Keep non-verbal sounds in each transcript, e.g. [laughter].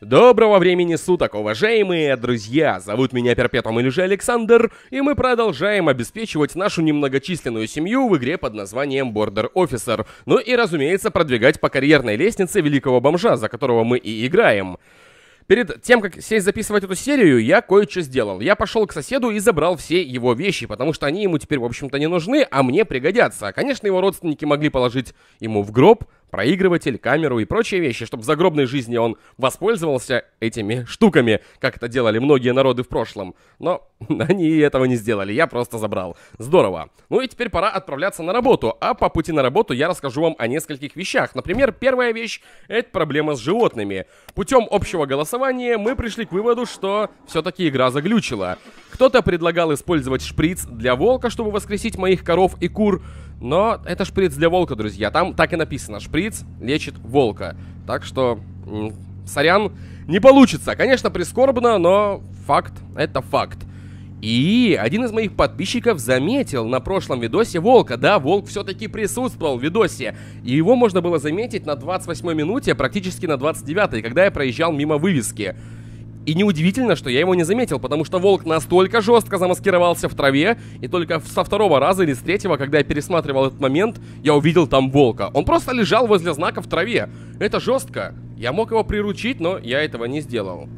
Доброго времени суток, уважаемые друзья! Зовут меня Перпетум или же Александр, и мы продолжаем обеспечивать нашу немногочисленную семью в игре под названием Border Officer, ну и, разумеется, продвигать по карьерной лестнице великого бомжа, за которого мы и играем. Перед тем, как сесть записывать эту серию, я кое-что сделал. Я пошел к соседу и забрал все его вещи, потому что они ему теперь, в общем-то, не нужны, а мне пригодятся. Конечно, его родственники могли положить ему в гроб, проигрыватель, камеру и прочие вещи, чтобы в загробной жизни он воспользовался этими штуками, как это делали многие народы в прошлом. Но [laughs] они этого не сделали, я просто забрал. Здорово. Ну и теперь пора отправляться на работу, а по пути на работу я расскажу вам о нескольких вещах. Например, первая вещь — это проблема с животными. Путем общего голосования мы пришли к выводу, что все-таки игра заглючила. Кто-то предлагал использовать шприц для волка, чтобы воскресить моих коров и кур, но это шприц для волка, друзья. Там так и написано. Шприц лечит волка. Так что, сорян, не получится. Конечно, прискорбно, но факт — это факт. И один из моих подписчиков заметил на прошлом видосе Волка. Да, Волк все-таки присутствовал в видосе. И его можно было заметить на 28 минуте, практически на 29 когда я проезжал мимо вывески. И неудивительно, что я его не заметил, потому что волк настолько жестко замаскировался в траве, и только со второго раза или с третьего, когда я пересматривал этот момент, я увидел там волка. Он просто лежал возле знака в траве. Это жестко. Я мог его приручить, но я этого не сделал.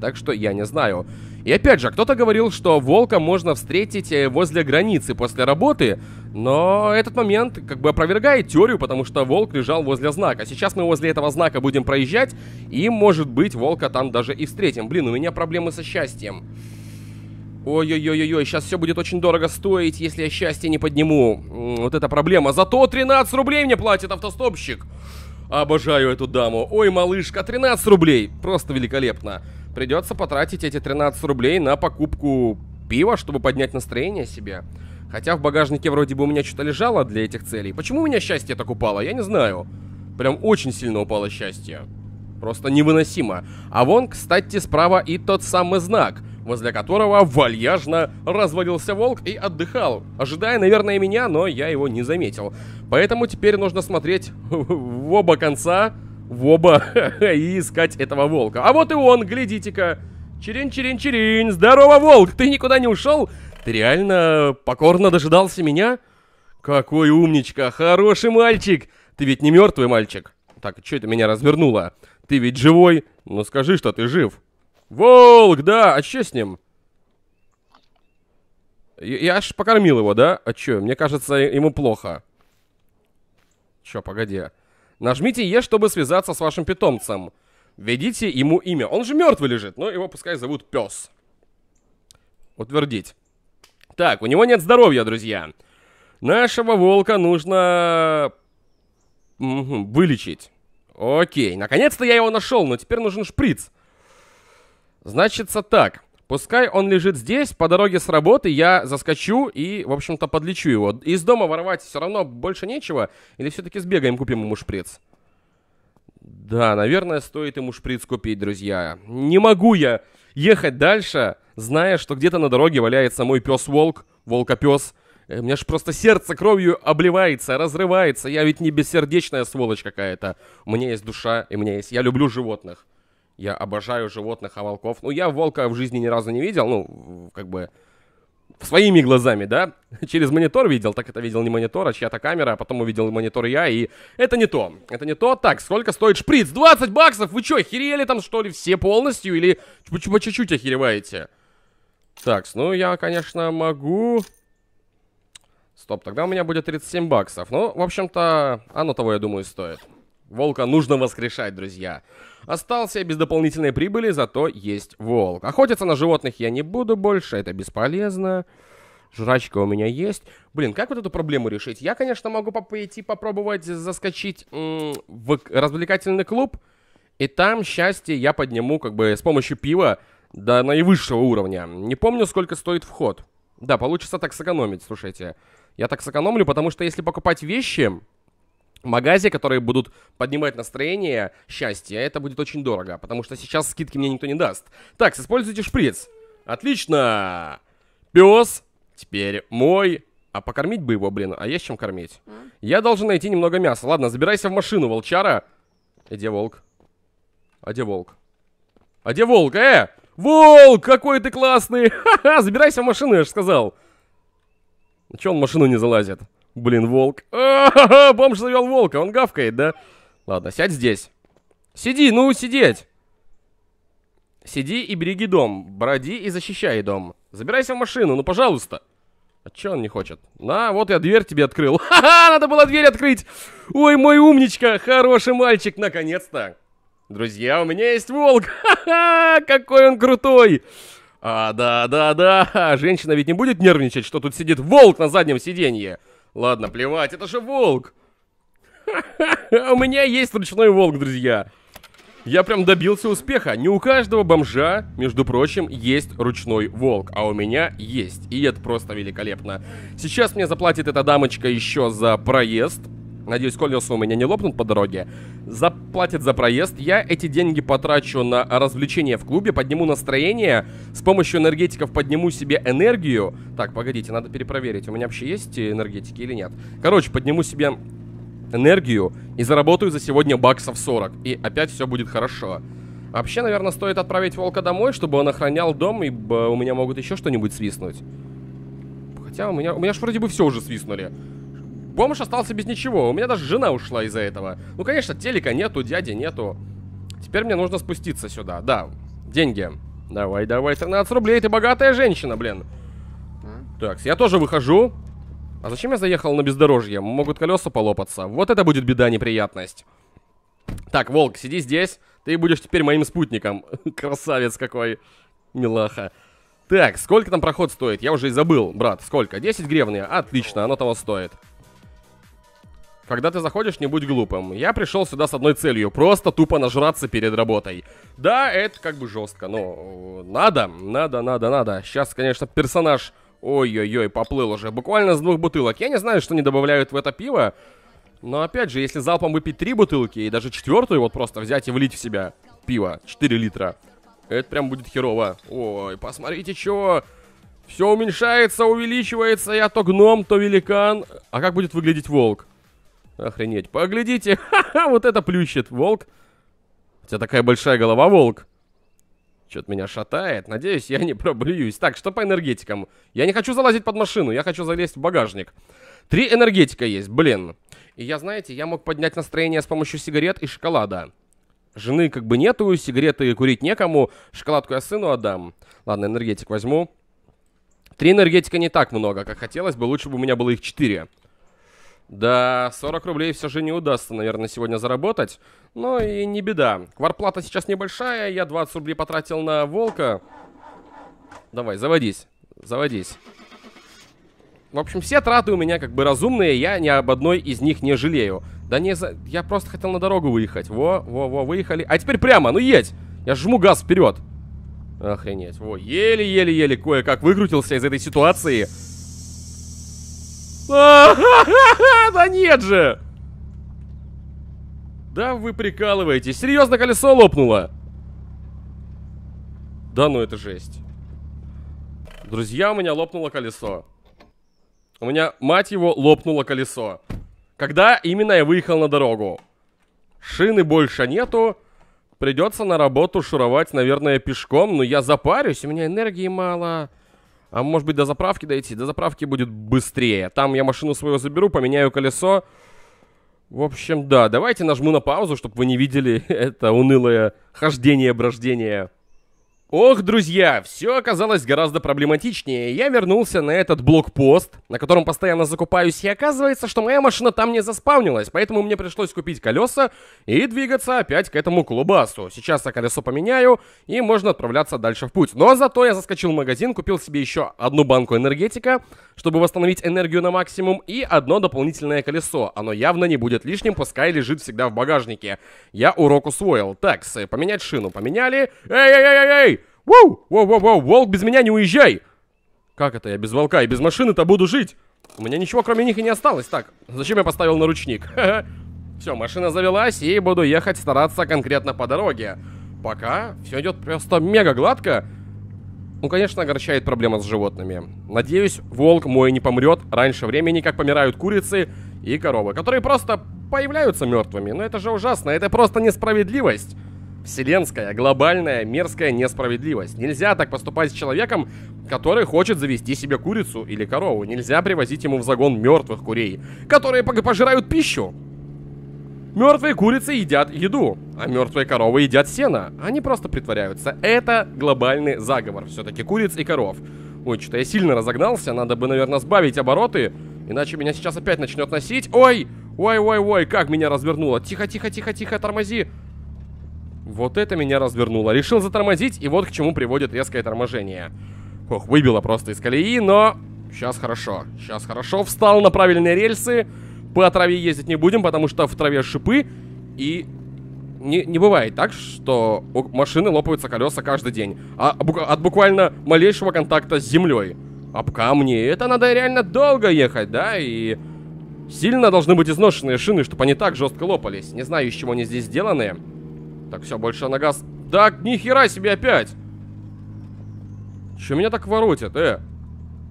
Так что я не знаю. И опять же, кто-то говорил, что волка можно встретить э, возле границы после работы, но этот момент как бы опровергает теорию, потому что волк лежал возле знака. Сейчас мы возле этого знака будем проезжать, и, может быть, волка там даже и встретим. Блин, у меня проблемы со счастьем. Ой-ой-ой-ой, сейчас все будет очень дорого стоить, если я счастье не подниму. Вот это проблема. Зато 13 рублей мне платит автостопщик. Обожаю эту даму. Ой, малышка, 13 рублей. Просто великолепно. Придется потратить эти 13 рублей на покупку пива, чтобы поднять настроение себе. Хотя в багажнике вроде бы у меня что-то лежало для этих целей. Почему у меня счастье так упало, я не знаю. Прям очень сильно упало счастье. Просто невыносимо. А вон, кстати, справа и тот самый знак, возле которого вальяжно развалился волк и отдыхал, ожидая, наверное, меня, но я его не заметил. Поэтому теперь нужно смотреть [laughs] в оба конца, в оба, [laughs] и искать этого волка. А вот и он, глядите-ка. Чирин-чирин-чирин, здорово, волк, ты никуда не ушел? Ты реально покорно дожидался меня? Какой умничка, хороший мальчик! Ты ведь не мертвый мальчик. Так, что это меня развернуло? Ты ведь живой? Ну скажи, что ты жив. Волк, да, а что с ним? Я, я аж покормил его, да? А что, мне кажется, ему плохо. Чё, погоди. Нажмите Е, чтобы связаться с вашим питомцем. Введите ему имя. Он же мертвый лежит, но его пускай зовут пес. Утвердить. Так, у него нет здоровья, друзья. Нашего волка нужно вылечить. Окей, наконец-то я его нашел, но теперь нужен шприц. Значится так. Пускай он лежит здесь, по дороге с работы я заскочу и, в общем-то, подлечу его. Из дома воровать все равно больше нечего, или все-таки сбегаем, купим ему шприц? Да, наверное, стоит ему шприц купить, друзья. Не могу я ехать дальше зная, что где-то на дороге валяется мой пес-волк, волкопес. Э, у меня же просто сердце кровью обливается, разрывается. Я ведь не бессердечная сволочь какая-то. У меня есть душа, и у меня есть... Я люблю животных. Я обожаю животных, а волков... Ну, я волка в жизни ни разу не видел, ну, как бы... Своими глазами, да? [laughs] Через монитор видел, так это видел не монитор, а чья-то камера, а потом увидел монитор я, и это не то. Это не то. Так, сколько стоит шприц? 20 баксов? Вы что, охерели там, что ли, все полностью? Или по чуть-чуть охереваете? Так, ну я, конечно, могу... Стоп, тогда у меня будет 37 баксов. Ну, в общем-то, оно того, я думаю, стоит. Волка нужно воскрешать, друзья. Остался без дополнительной прибыли, зато есть волк. Охотиться на животных я не буду больше, это бесполезно. Жрачка у меня есть. Блин, как вот эту проблему решить? Я, конечно, могу пойти попробовать заскочить в развлекательный клуб. И там счастье я подниму как бы с помощью пива до наивысшего уровня. Не помню, сколько стоит вход. Да, получится так сэкономить, слушайте. Я так сэкономлю, потому что если покупать вещи, магазе, которые будут поднимать настроение, счастье, это будет очень дорого, потому что сейчас скидки мне никто не даст. Так, используйте шприц. Отлично! Пес теперь мой. А покормить бы его, блин, а есть чем кормить? А? Я должен найти немного мяса. Ладно, забирайся в машину, волчара. А где волк? А где волк? А где волк, э? «Волк, какой ты классный! [laughs] Ха-ха, забирайся в машину, я же сказал!» Че он в машину не залазит? Блин, волк. [laughs] А-ха-ха, бомж завел волка, он гавкает, да? Ладно, сядь здесь. Сиди, ну, сидеть! Сиди и береги дом, броди и защищай дом. Забирайся в машину, ну, пожалуйста. А че он не хочет? На, вот я дверь тебе открыл. [laughs] Ха-ха, надо было дверь открыть! Ой, мой умничка, хороший мальчик, наконец-то! Друзья, у меня есть волк! [laughs] Ха-ха! Какой он крутой! А, да, да, да, женщина ведь не будет нервничать, что тут сидит волк на заднем сиденье. Ладно, плевать, это же волк. У меня есть ручной волк, друзья. Я прям добился успеха. Не у каждого бомжа, между прочим, есть ручной волк, а у меня есть. И это просто великолепно. Сейчас мне заплатит эта дамочка еще за проезд, надеюсь, колеса у меня не лопнут по дороге, заплатит за проезд. Я эти деньги потрачу на развлечения в клубе, подниму настроение, с помощью энергетиков подниму себе энергию. Так, погодите, надо перепроверить, у меня вообще есть энергетики или нет. Короче, подниму себе энергию и заработаю за сегодня баксов 40. И опять все будет хорошо. Вообще, наверное, стоит отправить волка домой, чтобы он охранял дом, и у меня могут еще что-нибудь свистнуть. Хотя у меня, у меня ж вроде бы все уже свистнули бомж остался без ничего. У меня даже жена ушла из-за этого. Ну, конечно, телека нету, дяди нету. Теперь мне нужно спуститься сюда. Да, деньги. Давай, давай, 13 рублей, ты богатая женщина, блин. А? Так, я тоже выхожу. А зачем я заехал на бездорожье? Могут колеса полопаться. Вот это будет беда, неприятность. Так, Волк, сиди здесь. Ты будешь теперь моим спутником. [laughs] Красавец какой. Милаха. Так, сколько там проход стоит? Я уже и забыл, брат. Сколько? 10 гривны? Отлично, оно того стоит. Когда ты заходишь, не будь глупым. Я пришел сюда с одной целью, просто тупо нажраться перед работой. Да, это как бы жестко, но э, надо, надо, надо, надо. Сейчас, конечно, персонаж, ой-ой-ой, поплыл уже, буквально с двух бутылок. Я не знаю, что не добавляют в это пиво, но опять же, если залпом выпить три бутылки и даже четвертую вот просто взять и влить в себя пиво, 4 литра, это прям будет херово. Ой, посмотрите, что Все уменьшается, увеличивается, я то гном, то великан. А как будет выглядеть волк? Охренеть. Поглядите. [laughs] Ха-ха, вот это плющит. Волк. У тебя такая большая голова, волк. Что-то меня шатает. Надеюсь, я не проблююсь. Так, что по энергетикам? Я не хочу залазить под машину. Я хочу залезть в багажник. Три энергетика есть, блин. И я, знаете, я мог поднять настроение с помощью сигарет и шоколада. Жены как бы нету, сигареты курить некому. Шоколадку я сыну отдам. Ладно, энергетик возьму. Три энергетика не так много, как хотелось бы. Лучше бы у меня было их четыре. Да, 40 рублей все же не удастся, наверное, сегодня заработать. Но и не беда. Кварплата сейчас небольшая, я 20 рублей потратил на волка. Давай, заводись, заводись. В общем, все траты у меня как бы разумные, я ни об одной из них не жалею. Да не за... Я просто хотел на дорогу выехать. Во, во, во, выехали. А теперь прямо, ну едь! Я жму газ вперед. Охренеть. Во, еле-еле-еле кое-как выкрутился из этой ситуации. [laughs] Да нет же! Да вы прикалываетесь. Серьезно, колесо лопнуло. Да ну это жесть. Друзья, у меня лопнуло колесо. У меня, мать его, лопнуло колесо. Когда именно я выехал на дорогу. Шины больше нету. Придется на работу шуровать, наверное, пешком. Но я запарюсь, у меня энергии мало. А может быть, до заправки дойти? До заправки будет быстрее. Там я машину свою заберу, поменяю колесо. В общем, да, давайте нажму на паузу, чтобы вы не видели [laughs] это унылое хождение-брождение Ох, друзья, все оказалось гораздо проблематичнее. Я вернулся на этот блокпост, на котором постоянно закупаюсь, и оказывается, что моя машина там не заспавнилась, поэтому мне пришлось купить колеса и двигаться опять к этому клубасу. Сейчас я колесо поменяю, и можно отправляться дальше в путь. Но зато я заскочил в магазин, купил себе еще одну банку энергетика, чтобы восстановить энергию на максимум, и одно дополнительное колесо. Оно явно не будет лишним, пускай лежит всегда в багажнике. Я урок усвоил. Так, поменять шину поменяли. Эй-эй-эй-эй! Воу! Воу-воу-воу! Волк, без меня не уезжай! Как это я без волка и без машины-то буду жить? У меня ничего кроме них и не осталось. Так, зачем я поставил наручник? [laughs] Все, машина завелась, и буду ехать стараться конкретно по дороге. Пока все идет просто мега гладко. Ну, конечно, огорчает проблема с животными. Надеюсь, волк мой не помрет раньше времени, как помирают курицы и коровы, которые просто появляются мертвыми. Но это же ужасно, это просто несправедливость. Вселенская, глобальная, мерзкая несправедливость. Нельзя так поступать с человеком, который хочет завести себе курицу или корову. Нельзя привозить ему в загон мертвых курей, которые пожирают пищу. Мертвые курицы едят еду, а мертвые коровы едят сено. Они просто притворяются. Это глобальный заговор все-таки куриц и коров. Ой, что-то я сильно разогнался, надо бы, наверное, сбавить обороты, иначе меня сейчас опять начнет носить. Ой, ой, ой, ой, как меня развернуло. Тихо, тихо, тихо, тихо, тормози. Тормози. Вот это меня развернуло. Решил затормозить, и вот к чему приводит резкое торможение. Ох, выбило просто из колеи, но... Сейчас хорошо, сейчас хорошо. Встал на правильные рельсы. По траве ездить не будем, потому что в траве шипы. И не, не бывает так, что у машины лопаются колеса каждый день. А, от буквально малейшего контакта с землей. Об а камни. Это надо реально долго ехать, да? И сильно должны быть изношенные шины, чтобы они так жестко лопались. Не знаю, из чего они здесь сделаны. Так, все, больше на газ. Так, нихера себе опять! Че меня так воротит, э?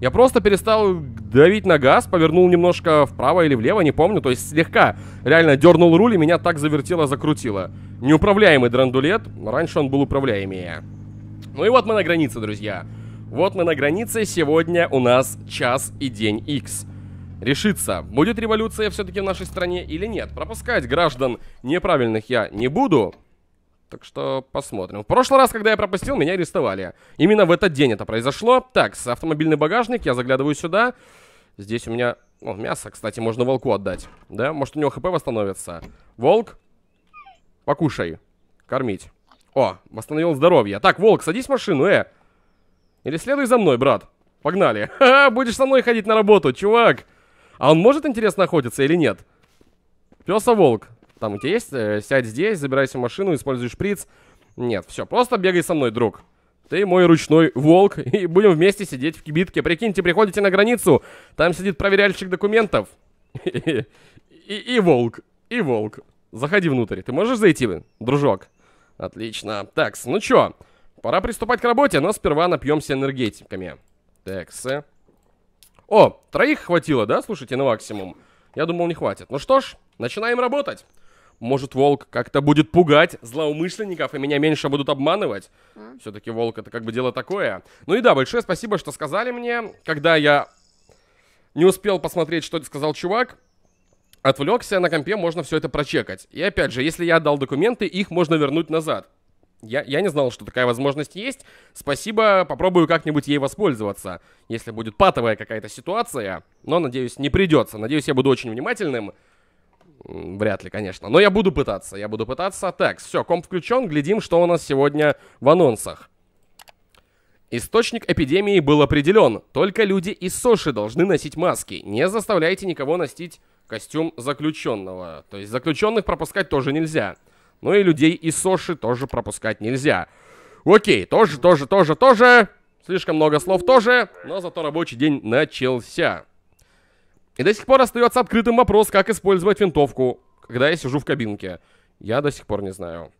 Я просто перестал давить на газ, повернул немножко вправо или влево, не помню. То есть слегка реально дернул руль и меня так завертело, закрутило. Неуправляемый драндулет. Раньше он был управляемее. Ну и вот мы на границе, друзья. Вот мы на границе. Сегодня у нас час и день X. Решится, будет революция все-таки в нашей стране или нет. Пропускать граждан неправильных я не буду. Так что посмотрим. В прошлый раз, когда я пропустил, меня арестовали. Именно в этот день это произошло. Так, с автомобильный багажник я заглядываю сюда. Здесь у меня... О, мясо, кстати, можно волку отдать. Да? Может, у него хп восстановится. Волк, покушай. Кормить. О, восстановил здоровье. Так, волк, садись в машину, э. Или следуй за мной, брат. Погнали. [laughs] Ха-ха, будешь со мной ходить на работу, чувак. А он может, интересно, охотиться или нет? Пёса-волк там у тебя есть, э, сядь здесь, забирайся в машину, используй шприц. Нет, все, просто бегай со мной, друг. Ты мой ручной волк, [laughs] и будем вместе сидеть в кибитке. Прикиньте, приходите на границу, там сидит проверяльщик документов. И, [laughs] и, и волк, и волк. Заходи внутрь. Ты можешь зайти, дружок? Отлично. Такс, ну чё, пора приступать к работе, но сперва напьемся энергетиками. Такс. Э. О, троих хватило, да? Слушайте, на максимум. Я думал, не хватит. Ну что ж, начинаем работать может, волк как-то будет пугать злоумышленников, и меня меньше будут обманывать. Mm. Все-таки волк это как бы дело такое. Ну и да, большое спасибо, что сказали мне. Когда я не успел посмотреть, что сказал чувак, отвлекся на компе, можно все это прочекать. И опять же, если я отдал документы, их можно вернуть назад. Я, я не знал, что такая возможность есть. Спасибо, попробую как-нибудь ей воспользоваться, если будет патовая какая-то ситуация. Но, надеюсь, не придется. Надеюсь, я буду очень внимательным. Вряд ли, конечно. Но я буду пытаться, я буду пытаться. Так, все, комп включен, глядим, что у нас сегодня в анонсах. Источник эпидемии был определен. Только люди из Соши должны носить маски. Не заставляйте никого носить костюм заключенного. То есть заключенных пропускать тоже нельзя. Ну и людей из Соши тоже пропускать нельзя. Окей, тоже, тоже, тоже, тоже. Слишком много слов тоже, но зато рабочий день начался. И до сих пор остается открытым вопрос, как использовать винтовку, когда я сижу в кабинке. Я до сих пор не знаю.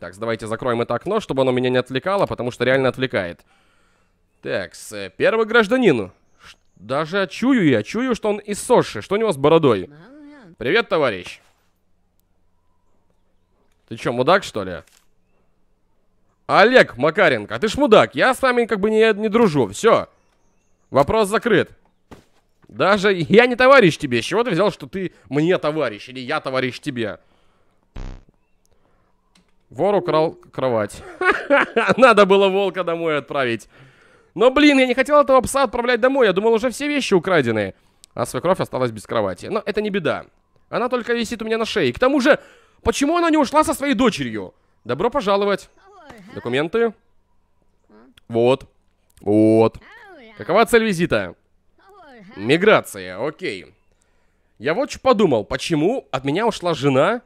Так, давайте закроем это окно, чтобы оно меня не отвлекало, потому что реально отвлекает. Так, с э, первый гражданин. Даже чую я, чую, что он из Соши. Что у него с бородой? Привет, товарищ. Ты чё, мудак, что ли? Олег Макаренко, а ты ж мудак. Я с вами как бы не, не дружу. Все. Вопрос закрыт. Даже я не товарищ тебе. С чего ты взял, что ты мне товарищ? Или я товарищ тебе? Вор украл кровать. [laughs] Надо было волка домой отправить. Но, блин, я не хотел этого пса отправлять домой. Я думал, уже все вещи украдены. А свекровь осталась без кровати. Но это не беда. Она только висит у меня на шее. К тому же, почему она не ушла со своей дочерью? Добро пожаловать. Документы. Вот. Вот. Какова цель визита? Миграция, окей. Я вот что подумал, почему от меня ушла жена?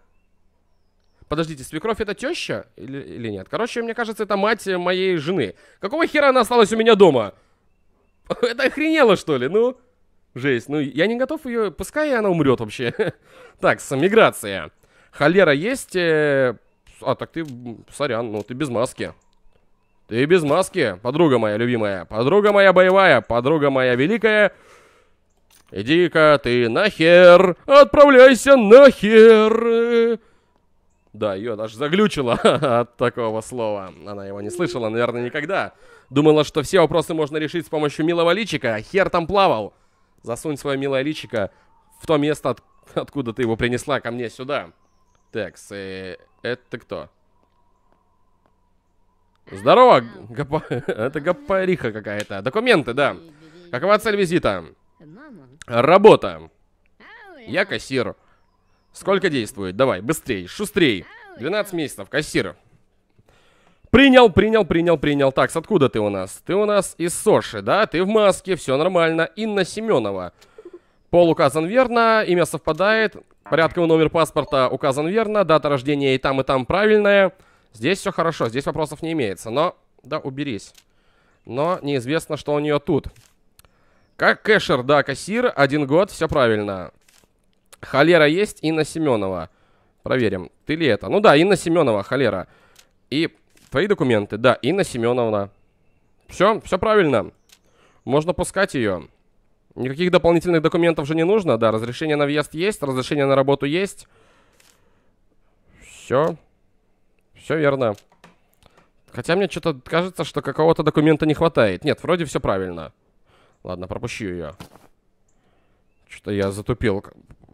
Подождите, свекровь это теща или, или нет? Короче, мне кажется, это мать моей жены. Какого хера она осталась у меня дома? [laughs] Это охренело, что ли? Ну, жесть. Ну, я не готов ее... Пускай она умрет вообще. [laughs] Так, миграция. Холера есть... Э, а, так ты... Сорян, ну ты без маски. Ты без маски, подруга моя любимая. Подруга моя боевая, подруга моя великая. «Иди-ка ты нахер! Отправляйся нахер!» Да, ее даже заглючило [laughs] от такого слова. Она его не слышала, наверное, никогда. Думала, что все вопросы можно решить с помощью милого личика, хер там плавал. Засунь свое милое личико в то место, от... откуда ты его принесла ко мне сюда. Текс, и... Э, это кто? Здорово, гапа... [laughs] это гапариха какая-то. Документы, да. Какова цель визита? Работа. Я кассир. Сколько действует? Давай, быстрей, шустрей. 12 месяцев, кассир. Принял, принял, принял, принял. Так, откуда ты у нас? Ты у нас из Соши, да? Ты в маске, все нормально. Инна Семенова. Пол указан верно, имя совпадает. Порядковый номер паспорта указан верно. Дата рождения и там, и там правильная. Здесь все хорошо, здесь вопросов не имеется. Но, да, уберись. Но неизвестно, что у нее тут. Как кэшер, да, кассир, один год, все правильно. Холера есть, Инна Семенова. Проверим, ты ли это? Ну да, Инна Семенова, холера. И твои документы, да, Инна Семеновна. Все, все правильно. Можно пускать ее. Никаких дополнительных документов же не нужно, да. Разрешение на въезд есть, разрешение на работу есть. Все. Все верно. Хотя мне что-то кажется, что какого-то документа не хватает. Нет, вроде все правильно. Ладно, пропущу ее. Что-то я затупил.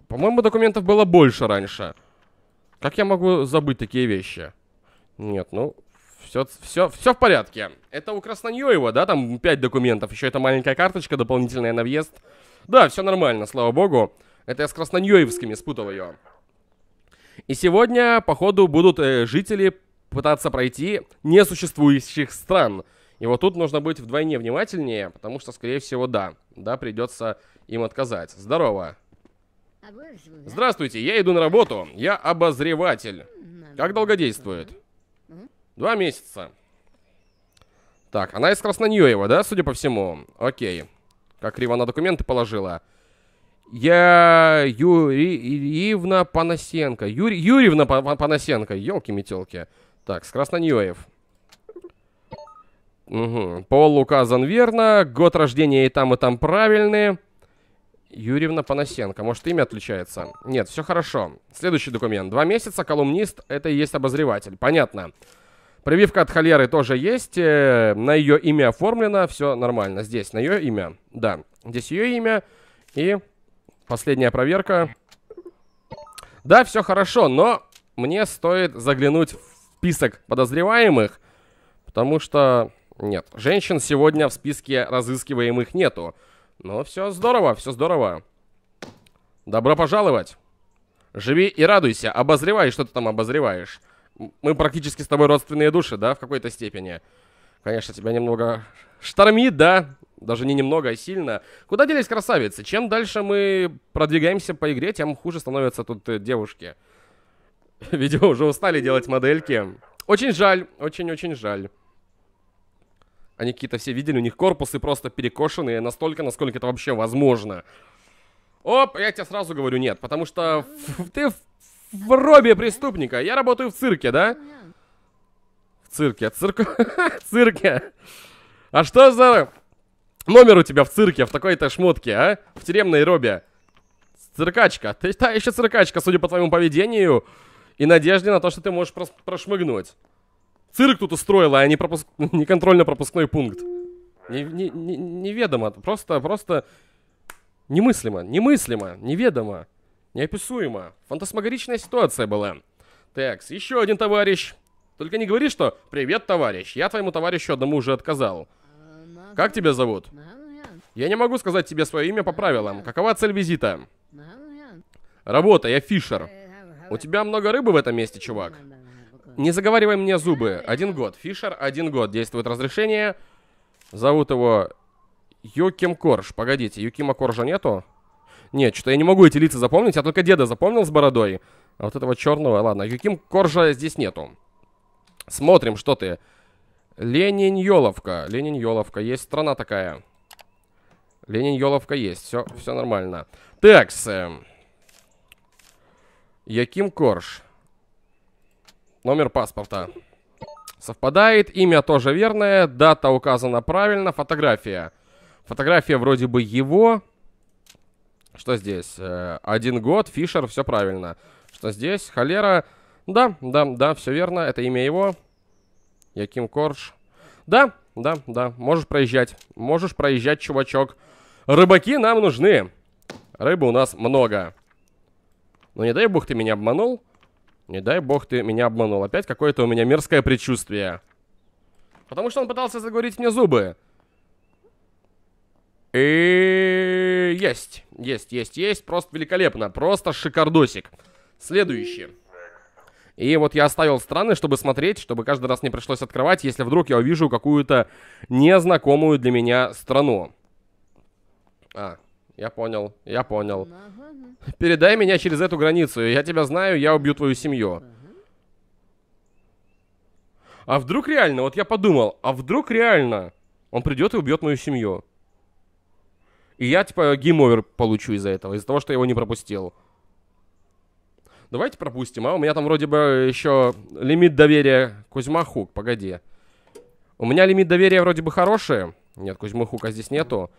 По-моему, документов было больше раньше. Как я могу забыть такие вещи? Нет, ну, все, все, все в порядке. Это у Красноньева, да, там 5 документов. Еще эта маленькая карточка дополнительная на въезд. Да, все нормально, слава богу. Это я с Красноньевскими спутал ее. И сегодня, походу, будут э, жители пытаться пройти несуществующих стран – и вот тут нужно быть вдвойне внимательнее, потому что, скорее всего, да. Да, придется им отказать. Здорово. Здравствуйте, я иду на работу. Я обозреватель. Как долго действует? Два месяца. Так, она из Красноньеева, да, судя по всему? Окей. Как криво она документы положила. Я Юрьевна Панасенко. Юрь... Юрьевна Панасенко. елки метелки Так, с Красноньеев. Угу. Пол указан верно, год рождения и там, и там правильные. Юрьевна Панасенко. Может, имя отличается? Нет, все хорошо. Следующий документ. Два месяца, колумнист, это и есть обозреватель. Понятно. Прививка от холеры тоже есть. Э, на ее имя оформлено, все нормально. Здесь на ее имя. Да, здесь ее имя. И последняя проверка. Да, все хорошо, но мне стоит заглянуть в список подозреваемых, потому что нет, женщин сегодня в списке разыскиваемых нету. Но все здорово, все здорово. Добро пожаловать. Живи и радуйся, обозревай, что ты там обозреваешь. Мы практически с тобой родственные души, да, в какой-то степени. Конечно, тебя немного штормит, да? Даже не немного, а сильно. Куда делись красавицы? Чем дальше мы продвигаемся по игре, тем хуже становятся тут э, девушки. [laughs] Видео уже устали делать модельки. Очень жаль, очень-очень жаль. Они какие-то все видели, у них корпусы просто перекошенные настолько, насколько это вообще возможно. Оп, я тебе сразу говорю нет, потому что ты в робе преступника. Я работаю в цирке, да? В цирке, цирк... [laughs] цирке. А что за номер у тебя в цирке, в такой-то шмотке, а? В тюремной робе. Циркачка. Ты та еще циркачка, судя по твоему поведению и надежде на то, что ты можешь прос... прошмыгнуть. Цирк тут устроила, а не, пропуск... [laughs] не контрольно-пропускной пункт. Не, не, не, неведомо, просто, просто немыслимо, немыслимо, неведомо, неописуемо. Фантасмагоричная ситуация была. Так, еще один товарищ. Только не говори, что «Привет, товарищ, я твоему товарищу одному уже отказал». Как тебя зовут? Я не могу сказать тебе свое имя по правилам. Какова цель визита? Работа, я Фишер. У тебя много рыбы в этом месте, чувак. Не заговаривай мне зубы. Один год. Фишер, один год. Действует разрешение. Зовут его Юким Корж. Погодите, Юкима Коржа нету? Нет, что-то я не могу эти лица запомнить. Я только деда запомнил с бородой. А вот этого черного, ладно. Юким Коржа здесь нету. Смотрим, что ты. Ленин-Еловка. Ленин-Еловка. Есть страна такая. Ленин-Еловка есть. Все, все нормально. Такс. Яким эм. Корж. Номер паспорта. Совпадает, имя тоже верное, дата указана правильно, фотография. Фотография вроде бы его. Что здесь? Э, один год, Фишер, все правильно. Что здесь? Холера. Да, да, да, все верно, это имя его. Яким Корж. Да, да, да, можешь проезжать. Можешь проезжать, чувачок. Рыбаки нам нужны. Рыбы у нас много. Но ну, не дай бог ты меня обманул. Не дай бог ты меня обманул. Опять какое-то у меня мерзкое предчувствие. Потому что он пытался заговорить мне зубы. И есть, есть, есть, есть. Просто великолепно. Просто шикардосик. Следующий. И вот я оставил страны, чтобы смотреть, чтобы каждый раз не пришлось открывать, если вдруг я увижу какую-то незнакомую для меня страну. А, я понял, я понял. Передай меня через эту границу. Я тебя знаю, я убью твою семью. А вдруг реально, вот я подумал, а вдруг реально он придет и убьет мою семью? И я, типа, гейм-овер получу из-за этого, из-за того, что я его не пропустил. Давайте пропустим, а? У меня там вроде бы еще лимит доверия Кузьма Хук, погоди. У меня лимит доверия вроде бы хороший. Нет, Кузьмы Хука здесь нету.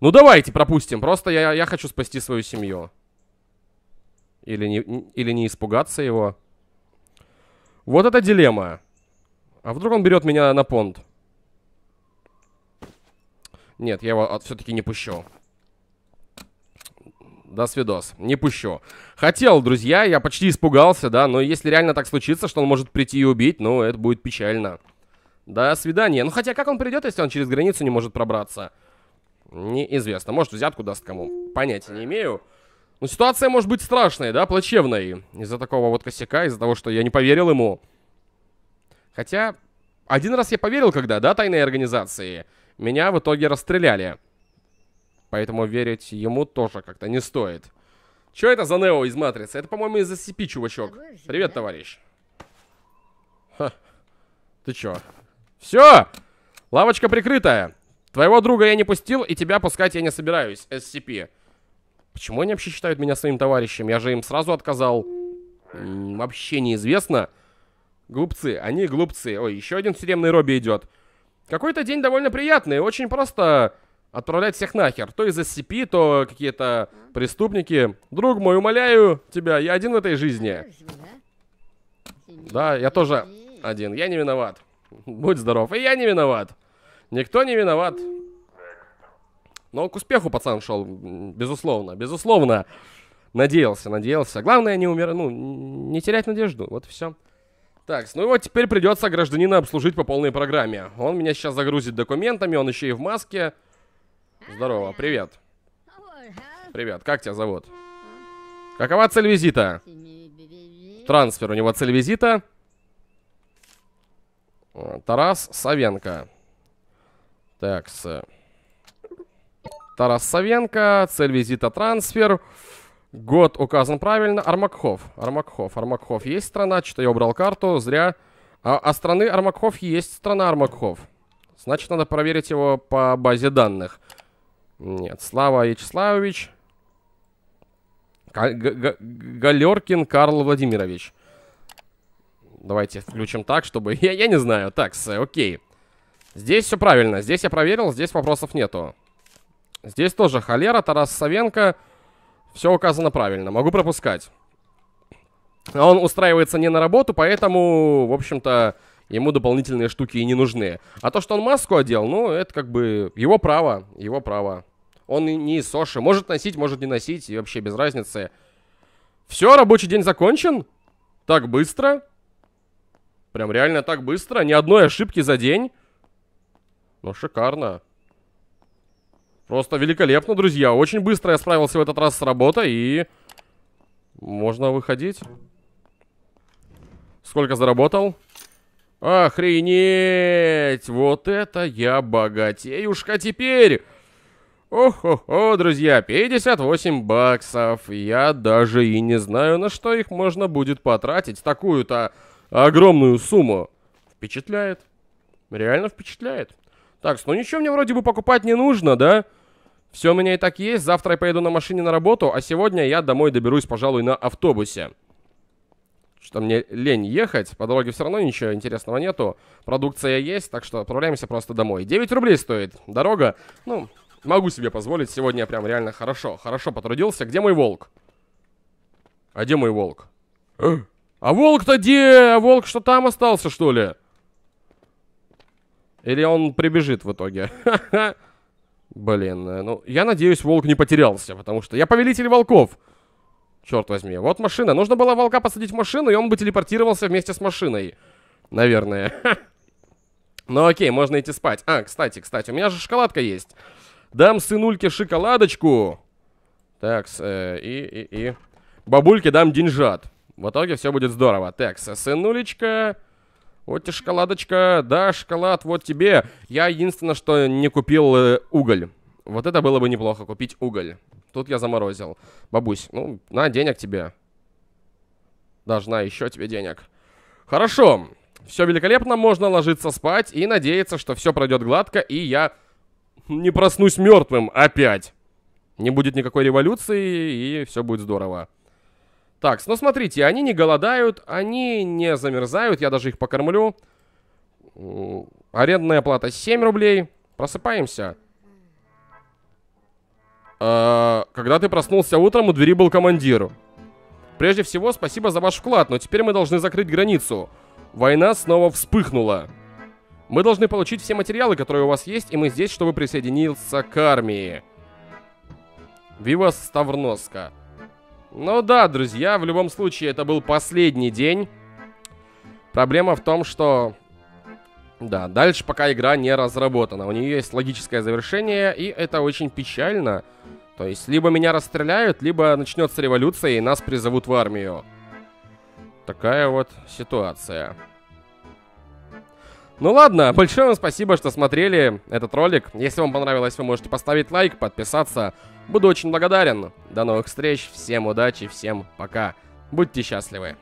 Ну давайте пропустим, просто я, я хочу спасти свою семью или не, или не испугаться его. Вот это дилемма. А вдруг он берет меня на понт? Нет, я его все-таки не пущу. До свидос. Не пущу. Хотел, друзья, я почти испугался, да, но если реально так случится, что он может прийти и убить, ну, это будет печально. До свидания. Ну, хотя как он придет, если он через границу не может пробраться? Неизвестно. Может, взятку даст кому? Понятия не имею. Ну, ситуация может быть страшной, да, плачевной. Из-за такого вот косяка, из-за того, что я не поверил ему. Хотя, один раз я поверил когда, да, тайные организации. Меня в итоге расстреляли. Поэтому верить ему тоже как-то не стоит. Чё это за Нео из Матрицы? Это, по-моему, из SCP, чувачок. Привет, товарищ. Ха. Ты чё? Все! Лавочка прикрытая. Твоего друга я не пустил, и тебя пускать я не собираюсь, SCP. Почему они вообще считают меня своим товарищем? Я же им сразу отказал. М -м, вообще неизвестно. Глупцы, они глупцы. Ой, еще один тюремный Робби идет. Какой-то день довольно приятный, очень просто отправлять всех нахер. То из SCP, то какие-то преступники. Друг мой, умоляю тебя, я один в этой жизни. Да, я тоже один, я не виноват. Будь здоров, и я не виноват. Никто не виноват. Но к успеху пацан шел, безусловно, безусловно. Надеялся, надеялся. Главное не умер, ну, не терять надежду, вот и все. Так, ну и вот теперь придется гражданина обслужить по полной программе. Он меня сейчас загрузит документами, он еще и в маске. Здорово, привет. Привет, как тебя зовут? Какова цель визита? Трансфер, у него цель визита. Э, Тарас Савенко. Так, с... Тарас Савенко, цель визита трансфер. Год указан правильно. Армакхов. Армакхов. Армакхов есть страна. Что-то я убрал карту. Зря. А, а страны Армакхов есть страна Армакхов. Значит, надо проверить его по базе данных. Нет. Слава Вячеславович. Галеркин Карл Владимирович. Давайте включим так, чтобы... [laughs] Я, я не знаю. Так, окей. Здесь все правильно. Здесь я проверил, здесь вопросов нету. Здесь тоже Холера, Тарас Савенко. Все указано правильно. Могу пропускать. Он устраивается не на работу, поэтому, в общем-то, ему дополнительные штуки и не нужны. А то, что он маску одел, ну, это как бы его право, его право. Он не из Соши. Может носить, может не носить, и вообще без разницы. Все, рабочий день закончен? Так быстро? Прям реально так быстро? Ни одной ошибки за день? Ну, шикарно. Просто великолепно, друзья. Очень быстро я справился в этот раз с работой и... Можно выходить. Сколько заработал? Охренеть! Вот это я богатеюшка теперь! О-хо-хо, друзья, 58 баксов. Я даже и не знаю, на что их можно будет потратить. Такую-то огромную сумму. Впечатляет. Реально впечатляет. Так, ну ничего мне вроде бы покупать не нужно, да? Все у меня и так есть, завтра я поеду на машине на работу, а сегодня я домой доберусь, пожалуй, на автобусе. Что мне лень ехать, по дороге все равно ничего интересного нету. Продукция есть, так что отправляемся просто домой. 9 рублей стоит дорога. Ну, могу себе позволить, сегодня я прям реально хорошо, хорошо потрудился. Где мой волк? А где мой волк? А, а волк-то где? А волк что там остался, что ли? Или он прибежит в итоге? [laughs] Блин, э, ну, я надеюсь, волк не потерялся, потому что я повелитель волков. Черт возьми, вот машина. Нужно было волка посадить в машину, и он бы телепортировался вместе с машиной. Наверное. [laughs] Ну окей, можно идти спать. А, кстати, кстати, у меня же шоколадка есть. Дам сынульке шоколадочку. Так, э, и, и, и. Бабульке дам деньжат. В итоге все будет здорово. Так, э, сынулечка... Вот тебе шоколадочка, да, шоколад, вот тебе. Я единственное, что не купил э, уголь. Вот это было бы неплохо, купить уголь. Тут я заморозил. Бабусь, ну, на, денег тебе. Должна еще тебе денег. Хорошо. Все великолепно, можно ложиться спать и надеяться, что все пройдет гладко, и я не проснусь мертвым опять. Не будет никакой революции, и все будет здорово. Так, ну смотрите, они не голодают, они не замерзают, я даже их покормлю. Арендная плата 7 рублей. Просыпаемся. А, когда ты проснулся утром, у двери был командир. Прежде всего, спасибо за ваш вклад, но теперь мы должны закрыть границу. Война снова вспыхнула. Мы должны получить все материалы, которые у вас есть, и мы здесь, чтобы присоединиться к армии. Вива Ставроноска. Ну да, друзья, в любом случае, это был последний день. Проблема в том, что... Да, дальше пока игра не разработана. У нее есть логическое завершение, и это очень печально. То есть, либо меня расстреляют, либо начнется революция, и нас призовут в армию. Такая вот ситуация. Ну ладно, большое вам спасибо, что смотрели этот ролик. Если вам понравилось, вы можете поставить лайк, подписаться. Буду очень благодарен. До новых встреч, всем удачи, всем пока. Будьте счастливы.